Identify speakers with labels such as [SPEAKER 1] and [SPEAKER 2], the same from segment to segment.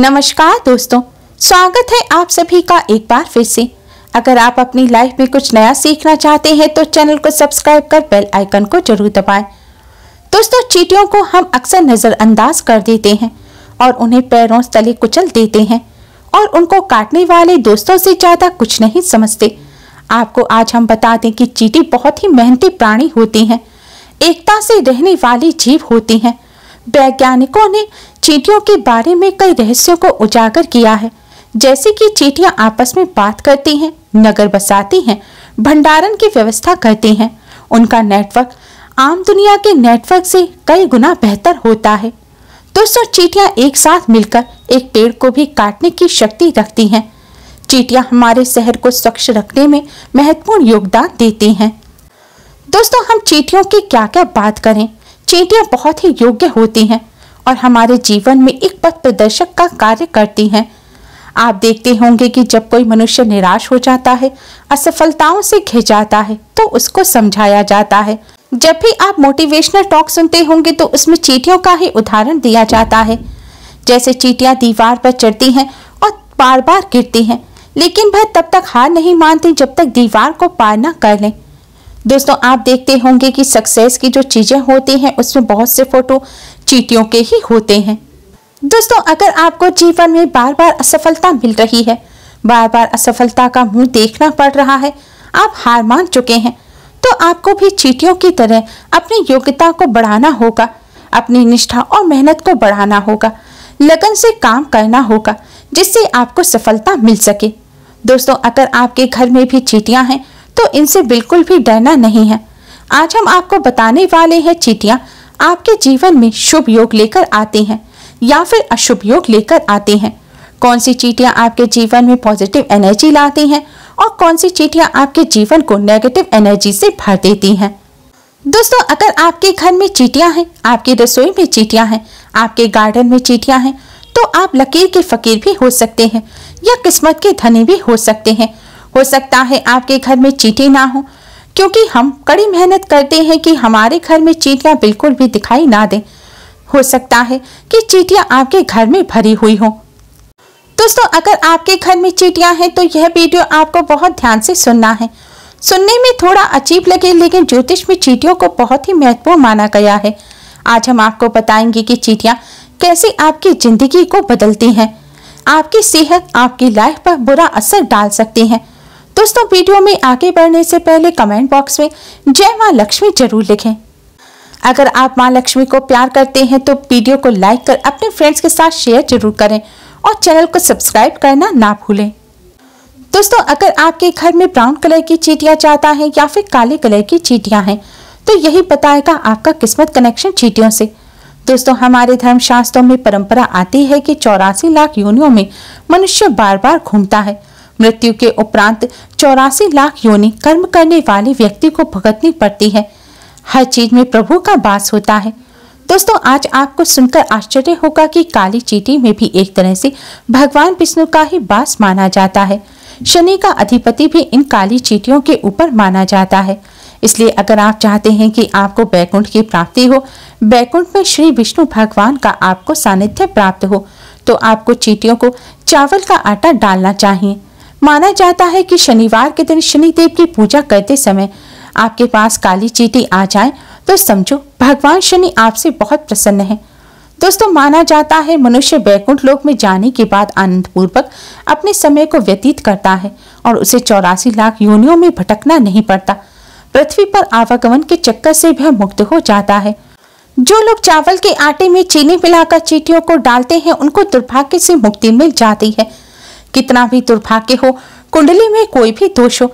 [SPEAKER 1] नमस्कार दोस्तों स्वागत है आप सभी का एक बार फिर से अगर आप अपनी लाइफ में कुछ नया सीखना चाहते हैं तो चैनल को सब्सक्राइब कर बेल आइकन को जरूर दबाएं। दोस्तों चीटियों को हम अक्सर नज़रअंदाज कर देते हैं और उन्हें पैरों तले कुचल देते हैं और उनको काटने वाले दोस्तों से ज़्यादा कुछ नहीं समझते आपको आज हम बता दें कि चीटी बहुत ही मेहनती प्राणी होती हैं एकता से रहने वाली जीव होती हैं वैज्ञानिकों ने चींटियों के बारे में कई रहस्यों को उजागर किया है जैसे कि चींटियां आपस में बात करती हैं नगर बसाती हैं भंडारण की व्यवस्था करती हैं उनका नेटवर्क आम दुनिया के नेटवर्क से कई गुना बेहतर होता है दोस्तों चीटियाँ एक साथ मिलकर एक पेड़ को भी काटने की शक्ति रखती हैं चीटियाँ हमारे शहर को स्वच्छ रखने में महत्वपूर्ण योगदान देती हैं दोस्तों हम चीटियों की क्या क्या बात करें चीटियाँ बहुत ही योग्य होती हैं और हमारे जीवन में एक पथ प्रदर्शक का कार्य करती हैं आप देखते होंगे कि जब कोई मनुष्य निराश हो जाता है असफलताओं से घिर जाता है तो उसको समझाया जाता है जब भी आप मोटिवेशनल टॉक सुनते होंगे तो उसमें चीटियों का ही उदाहरण दिया जाता है जैसे चीटियां दीवार पर चढ़ती हैं और बार बार गिरती हैं लेकिन वह तब तक हार नहीं मानती जब तक दीवार को पार ना कर लें दोस्तों आप देखते होंगे कि सक्सेस की जो चीज़ें होती हैं उसमें बहुत से फ़ोटो चीटियों के ही होते हैं दोस्तों अगर आपको जीवन में बार बार असफलता मिल रही है बार बार असफलता का मुंह देखना पड़ रहा है आप हार मान चुके हैं तो आपको भी चीटियों की तरह अपनी योग्यता को बढ़ाना होगा अपनी निष्ठा और मेहनत को बढ़ाना होगा लगन से काम करना होगा जिससे आपको सफलता मिल सके दोस्तों अगर आपके घर में भी चीटियाँ हैं तो इनसे बिल्कुल भी डरना नहीं है आज हम आपको बताने वाले हैं चीटियाँ आपके जीवन में शुभ योग लेकर आते हैं या फिर अशुभ योग लेकर आते हैं कौन सी चीटियाँ आपके जीवन में पॉजिटिव एनर्जी लाती हैं और कौन सी चीटियाँ आपके जीवन को नेगेटिव एनर्जी से भर देती हैं दोस्तों अगर आपके घर में चीटियाँ हैं आपकी रसोई में चीटियाँ हैं आपके गार्डन में चीटियाँ हैं तो आप लकीर के फकीर भी हो सकते हैं या किस्मत के धनी भी हो सकते हैं हो सकता है आपके घर में चीटी ना हो क्योंकि हम कड़ी मेहनत करते हैं कि हमारे घर में चीटियाँ बिल्कुल भी दिखाई ना दें हो सकता है कि चीटियाँ आपके घर में भरी हुई हो दोस्तों अगर आपके घर में चीटियाँ हैं तो यह वीडियो आपको बहुत ध्यान से सुनना है सुनने में थोड़ा अजीब लगे लेकिन ज्योतिष में चीटियों को बहुत ही महत्वपूर्ण माना गया है आज हम आपको बताएंगे कि चीटियाँ कैसे आपकी जिंदगी को बदलती हैं आपकी सेहत आपकी लाइफ पर बुरा असर डाल सकती हैं दोस्तों वीडियो में आगे बढ़ने से पहले कमेंट बॉक्स में जय माँ लक्ष्मी जरूर लिखें अगर आप माँ लक्ष्मी को प्यार करते हैं तो वीडियो को लाइक कर अपने फ्रेंड्स के साथ शेयर जरूर करें और चैनल को सब्सक्राइब करना ना भूलें दोस्तों अगर आपके घर में ब्राउन कलर की चीटियाँ चाहता है या फिर काले कलर की चीटियाँ हैं तो यही बताएगा आपका किस्मत कनेक्शन चीटियों से दोस्तों हमारे धर्मशास्त्रों में परंपरा आती है कि चौरासी लाख योनियों में मनुष्य बार बार घूमता है मृत्यु के उपरांत चौरासी लाख योनि कर्म करने वाले व्यक्ति को भुगतनी पड़ती है हर चीज में प्रभु का वास होता है दोस्तों आज आपको सुनकर आश्चर्य होगा कि काली चीटी में भी एक तरह से भगवान विष्णु का ही वास माना जाता है शनि का अधिपति भी इन काली चीटियों के ऊपर माना जाता है इसलिए अगर आप चाहते हैं कि आपको बैकुंठ की प्राप्ति हो बैकुंठ में श्री विष्णु भगवान का आपको सानिध्य प्राप्त हो तो आपको चीटियों को चावल का आटा डालना चाहिए माना जाता है कि शनिवार के दिन शनिदेव की पूजा करते समय आपके पास काली चीटी आ जाए तो समझो भगवान शनि आपसे बहुत प्रसन्न है दोस्तों माना जाता है मनुष्य बैकुंठ लोक में जाने के बाद आनंद पूर्वक अपने समय को व्यतीत करता है और उसे चौरासी लाख योनियों में भटकना नहीं पड़ता पृथ्वी पर आवागमन के चक्कर से वह मुक्त हो जाता है जो लोग चावल के आटे में चीनी मिलाकर चीटियों को डालते हैं उनको दुर्भाग्य से मुक्ति मिल जाती है कितना भी दुर्भाग्य हो कुंडली में कोई भी दोष हो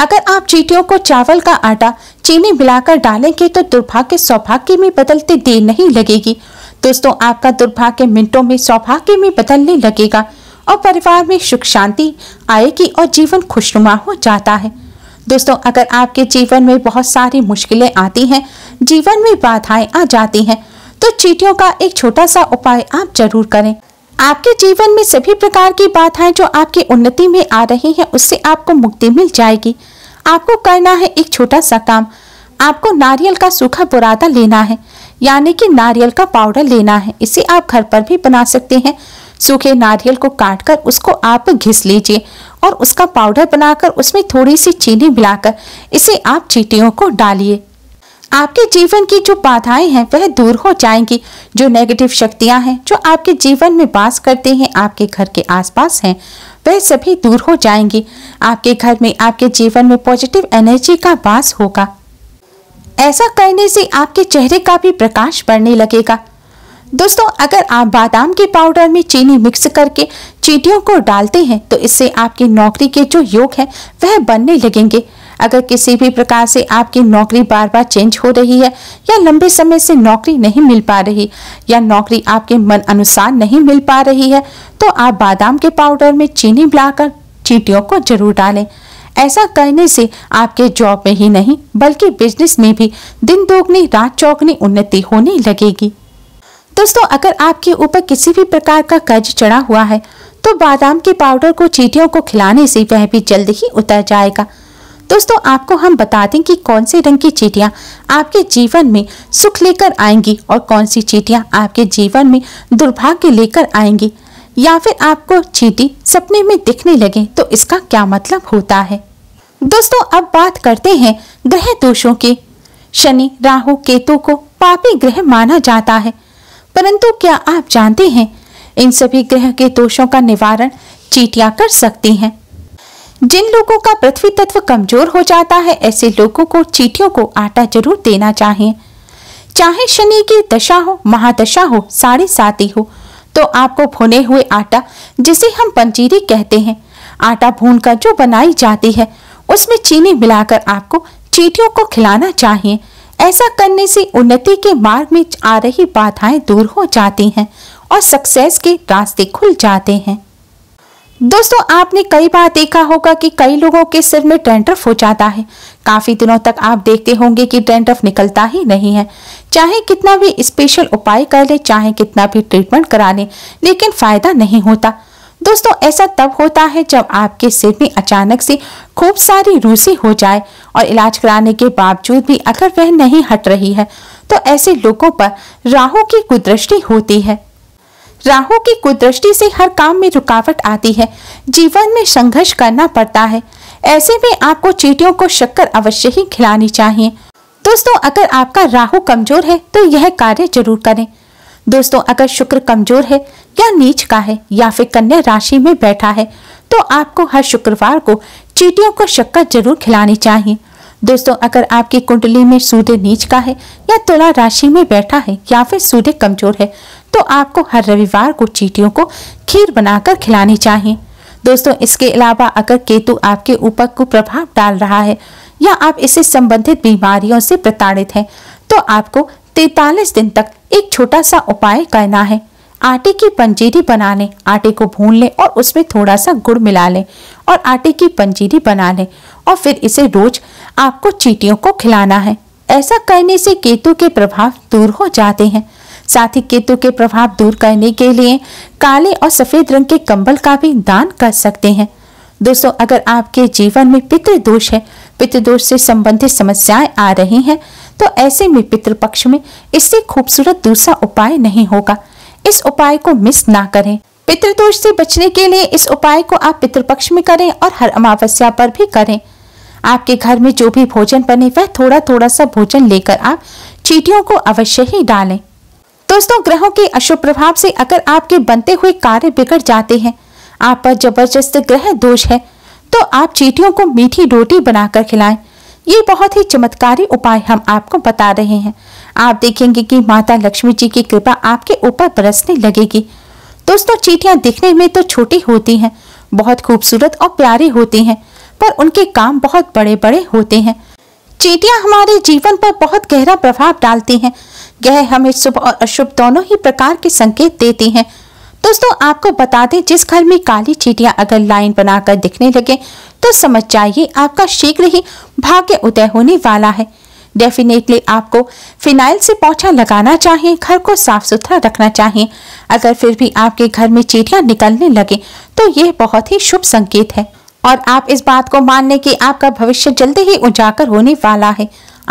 [SPEAKER 1] अगर आप चीटियों को चावल का आटा चीनी मिलाकर डालेंगे तो दुर्भाग्य सौभाग्य में बदलते देर नहीं लगेगी दोस्तों आपका दुर्भाग्य मिनटों में सौभाग्य में बदलने लगेगा और परिवार में सुख शांति आएगी और जीवन खुशनुमा हो जाता है दोस्तों अगर आपके जीवन में बहुत सारी मुश्किलें आती हैं जीवन में बाधाएं आ जाती हैं तो चीटियों का एक छोटा सा उपाय आप जरूर करें आपके जीवन में सभी प्रकार की बाधाएं जो आपकी उन्नति में आ रही हैं उससे आपको मुक्ति मिल जाएगी आपको करना है एक छोटा सा काम आपको नारियल का सूखा बुरादा लेना है यानी कि नारियल का पाउडर लेना है इसे आप घर पर भी बना सकते हैं सूखे नारियल को काट कर उसको आप घिस लीजिए और उसका पाउडर बनाकर उसमें थोड़ी सी चीनी मिलाकर इसे आप चीटियों को डालिए आपके जीवन की जो बाधाएं हैं वह दूर हो जाएंगी जो नेगेटिव शक्तियां हैं जो आपके जीवन में बास करते हैं आपके घर के आसपास हैं वह सभी दूर हो जाएंगी आपके घर में आपके जीवन में पॉजिटिव एनर्जी का वास होगा ऐसा करने से आपके चेहरे का भी प्रकाश बढ़ने लगेगा दोस्तों अगर आप बादाम के पाउडर में चीनी मिक्स करके चीटियों को डालते हैं तो इससे आपकी नौकरी के जो योग है वह बनने लगेंगे अगर किसी भी प्रकार से आपकी नौकरी बार बार चेंज हो रही है या लंबे समय से नौकरी नहीं मिल पा रही या नौकरी आपके मन अनुसार नहीं मिल पा रही है तो आप बादाम के पाउडर में चीनी मिलाकर चीटियों को जरूर डालें ऐसा करने से आपके जॉब में ही नहीं बल्कि बिजनेस में भी दिन दोगुनी रात चौगनी उन्नति होने लगेगी दोस्तों अगर आपके ऊपर किसी भी प्रकार का कर्ज चढ़ा हुआ है तो बादाम के पाउडर को चीटियों को खिलाने से वह भी जल्द ही उतर जाएगा दोस्तों आपको हम बता दें कि कौन से रंग की चीटियाँ आपके जीवन में सुख लेकर आएंगी और कौन सी चीटियाँ आपके जीवन में दुर्भाग्य लेकर आएंगी या फिर आपको चीटी सपने में दिखने लगे तो इसका क्या मतलब होता है दोस्तों अब बात करते हैं ग्रह दोषों के शनि राहु केतु को पापी ग्रह माना जाता है परंतु क्या आप जानते हैं इन सभी ग्रह के दोषों का निवारण चीटियाँ कर सकती हैं जिन लोगों का पृथ्वी तत्व कमजोर हो जाता है ऐसे लोगों को चीटियों को आटा जरूर देना चाहिए चाहे शनि की दशा हो महादशा हो साढ़े साती हो तो आपको भुने हुए आटा जिसे हम पंजीरी कहते हैं आटा भून कर जो बनाई जाती है उसमें चीनी मिलाकर आपको चीटियों को खिलाना चाहिए ऐसा करने से उन्नति के मार्ग में आ रही बाधाएं दूर हो जाती हैं और सक्सेस के रास्ते खुल जाते हैं दोस्तों आपने कई बार देखा होगा कि कई लोगों के सिर में डेंड्रफ हो जाता है काफी दिनों तक आप देखते होंगे कि डेंड्रफ निकलता ही नहीं है चाहे कितना भी स्पेशल उपाय कर ले चाहे कितना भी ट्रीटमेंट करा ले, लेकिन फायदा नहीं होता दोस्तों ऐसा तब होता है जब आपके सिर में अचानक से खूब सारी रूसी हो जाए और इलाज कराने के बावजूद भी अगर वह नहीं हट रही है तो ऐसे लोगों पर राहू की कुदृष्टि होती है राहु की कुदृष्टि से हर काम में रुकावट आती है जीवन में संघर्ष करना पड़ता है ऐसे में आपको चीटियों को शक्कर अवश्य ही खिलानी चाहिए दोस्तों अगर आपका राहु कमजोर है तो यह कार्य जरूर करें दोस्तों अगर शुक्र कमजोर है या नीच का है या फिर कन्या राशि में बैठा है तो आपको हर शुक्रवार को चीटियों को शक्कर जरूर खिलानी चाहिए दोस्तों अगर आपकी कुंडली में सूर्य नीच का है या तुला राशि में बैठा है या फिर सूर्य कमजोर है तो आपको हर रविवार को चीटियों को खीर बनाकर खिलानी चाहिए दोस्तों इसके अलावा अगर केतु आपके ऊपर को प्रभाव डाल रहा है या आप इससे संबंधित बीमारियों से प्रताड़ित हैं तो आपको तैतालीस दिन तक एक छोटा सा उपाय करना है आटे की पंजीरी बना लें आटे को भून लें और उसमें थोड़ा सा गुड़ मिला लें और आटे की पंजीरी बना लें और फिर इसे रोज आपको चीटियों को खिलाना है ऐसा करने से केतु के प्रभाव दूर हो जाते हैं साथ ही केतु के प्रभाव दूर करने के लिए काले और सफेद रंग के कंबल का भी दान कर सकते हैं दोस्तों अगर आपके जीवन में पितृदोष है पितृदोष से संबंधित समस्याएं आ रही हैं तो ऐसे में पितृपक्ष में इससे खूबसूरत दूसरा उपाय नहीं होगा इस उपाय को मिस ना करें पितृदोष से बचने के लिए इस उपाय को आप पितृपक्ष में करें और हर अमावस्या पर भी करें आपके घर में जो भी भोजन बने वह थोड़ा थोड़ा सा भोजन लेकर आप चीटियों को अवश्य ही डालें दोस्तों ग्रहों के अशुभ प्रभाव से अगर आपके बनते हुए कार्य बिगड़ जाते हैं आप पर जबरदस्त ग्रह दोष है तो आप चीटियों को मीठी रोटी बनाकर खिलाएं ये बहुत ही चमत्कारी उपाय हम आपको बता रहे हैं आप देखेंगे कि माता लक्ष्मी जी की कृपा आपके ऊपर बरसने लगेगी दोस्तों चीटियां दिखने में तो छोटी होती हैं बहुत खूबसूरत और प्यारी होती हैं पर उनके काम बहुत बड़े बड़े होते हैं चीटियां हमारे जीवन पर बहुत गहरा प्रभाव डालती हैं यह हमें शुभ और अशुभ दोनों ही प्रकार के संकेत देती हैं दोस्तों आपको बता दें जिस घर में काली चीटियां अगर लाइन बनाकर दिखने लगे तो समझ जाइए आपका शीघ्र ही भाग्य उदय होने वाला है डेफिनेटली आपको फिनाइल से पोछा लगाना चाहिए घर को साफ सुथरा रखना चाहिए अगर फिर भी आपके घर में चीटियाँ निकलने लगे तो यह बहुत ही शुभ संकेत है और आप इस बात को मानने कि आपका भविष्य जल्दी ही उजागर होने वाला है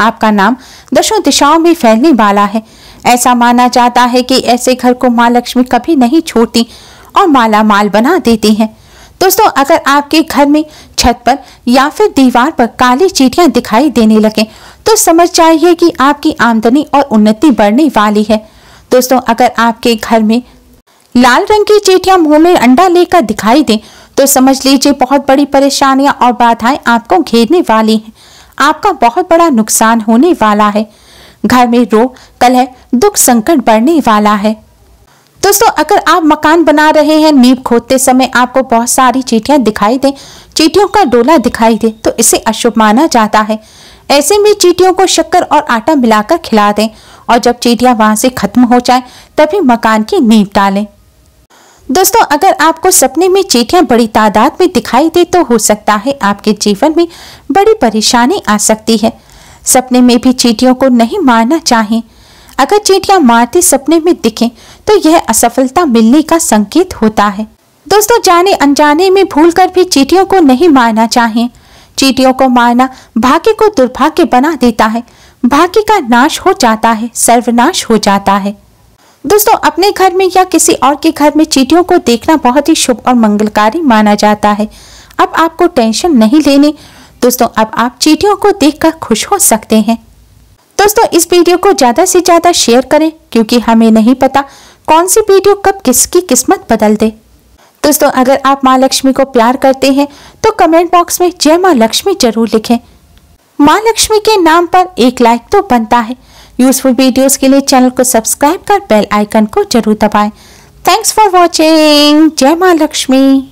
[SPEAKER 1] आपका नाम दशों दिशाओं में फैलने वाला है ऐसा माना जाता है कि ऐसे घर को माँ लक्ष्मी कभी नहीं छोड़ती और माला माल बना देती हैं दोस्तों अगर आपके घर में छत पर या फिर दीवार पर काली चीटियां दिखाई देने लगे तो समझ जाइए कि आपकी आमदनी और उन्नति बढ़ने वाली है दोस्तों अगर आपके घर में लाल रंग की चीटियां मुंह में अंडा लेकर दिखाई दें तो समझ लीजिए बहुत बड़ी परेशानियां और बाधाएं आपको घेरने वाली हैं आपका बहुत बड़ा नुकसान होने वाला है घर में रोग कलह दुख संकट बढ़ने वाला है दोस्तों अगर आप मकान बना रहे हैं नींब खोदते समय आपको बहुत सारी चीटियां दिखाई दें चीटियों का डोला दिखाई दे तो इसे अशुभ माना जाता है ऐसे में चीटियों को शक्कर और आटा मिलाकर खिला दें और जब चीटियां वहां से खत्म हो जाए तभी मकान की नींब डालें दोस्तों अगर आपको सपने में चीटियां बड़ी तादाद में दिखाई दे तो हो सकता है आपके जीवन में बड़ी परेशानी आ सकती है सपने में भी चीटियों को नहीं मारना चाहिए अगर चींटियां मारती सपने में दिखें तो यह असफलता मिलने का संकेत होता है दोस्तों जाने अनजाने में भूलकर भी चींटियों को नहीं मारना चाहिए चींटियों को मारना भाग्य को दुर्भाग्य बना देता है भाग्य का नाश हो जाता है सर्वनाश हो जाता है दोस्तों अपने घर में या किसी और के घर में चींटियों को देखना बहुत ही शुभ और मंगलकारी माना जाता है अब आपको टेंशन नहीं लेने दोस्तों अब आप चींटियों को देखकर खुश हो सकते हैं दोस्तों इस वीडियो को ज़्यादा से ज़्यादा शेयर करें क्योंकि हमें नहीं पता कौन सी वीडियो कब किसकी किस्मत बदल दे दोस्तों अगर आप माँ लक्ष्मी को प्यार करते हैं तो कमेंट बॉक्स में जय माँ लक्ष्मी जरूर लिखें माँ लक्ष्मी के नाम पर एक लाइक तो बनता है यूजफुल वीडियोस के लिए चैनल को सब्सक्राइब कर बेल आइकन को जरूर दबाएं थैंक्स फॉर वॉचिंग जय माँ लक्ष्मी